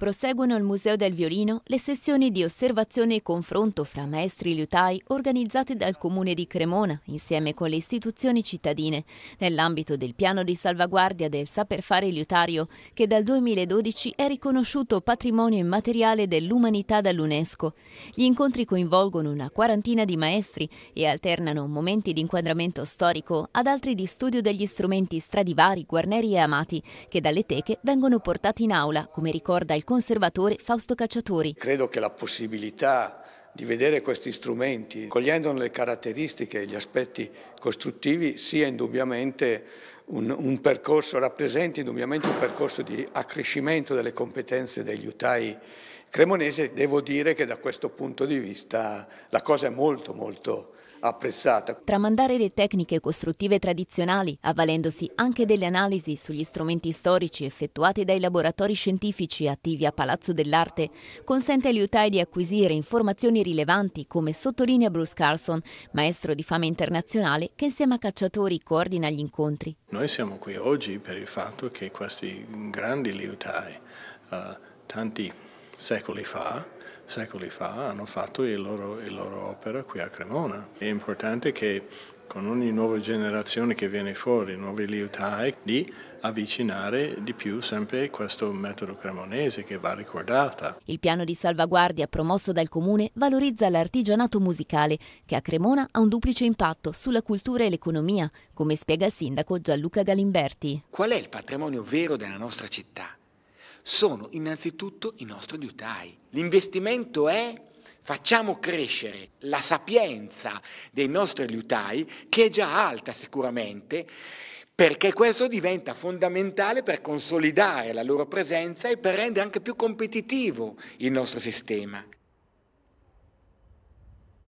proseguono al Museo del Violino le sessioni di osservazione e confronto fra maestri liutai organizzate dal Comune di Cremona insieme con le istituzioni cittadine nell'ambito del piano di salvaguardia del saper fare liutario che dal 2012 è riconosciuto patrimonio immateriale dell'umanità dall'UNESCO. Gli incontri coinvolgono una quarantina di maestri e alternano momenti di inquadramento storico ad altri di studio degli strumenti Stradivari, Guarneri e Amati che dalle teche vengono portati in aula, come ricorda il conservatore Fausto Cacciatori. Credo che la possibilità di vedere questi strumenti, cogliendone le caratteristiche e gli aspetti costruttivi, sia indubbiamente un, un percorso, rappresenta indubbiamente un percorso di accrescimento delle competenze degli utai Cremonese devo dire che da questo punto di vista la cosa è molto molto apprezzata. Tramandare le tecniche costruttive tradizionali, avvalendosi anche delle analisi sugli strumenti storici effettuati dai laboratori scientifici attivi a Palazzo dell'Arte, consente agli utai di acquisire informazioni rilevanti, come sottolinea Bruce Carlson, maestro di fama internazionale che insieme a cacciatori coordina gli incontri. Noi siamo qui oggi per il fatto che questi grandi liutai, uh, eh, tanti secoli fa, secoli fa hanno fatto la loro, loro, opera qui a Cremona. È importante che con ogni nuova generazione che viene fuori, nuovi liutai, di avvicinare di più sempre questo metodo cremonese che va ricordata. Il piano di salvaguardia promosso dal comune valorizza l'artigianato musicale che a Cremona ha un duplice impatto sulla cultura e l'economia, come spiega il sindaco Gianluca Galimberti. Qual è il patrimonio vero della nostra città? sono innanzitutto i nostri liutai. L'investimento è facciamo crescere la sapienza dei nostri liutai, che è già alta sicuramente, perché questo diventa fondamentale per consolidare la loro presenza e per rendere anche più competitivo il nostro sistema.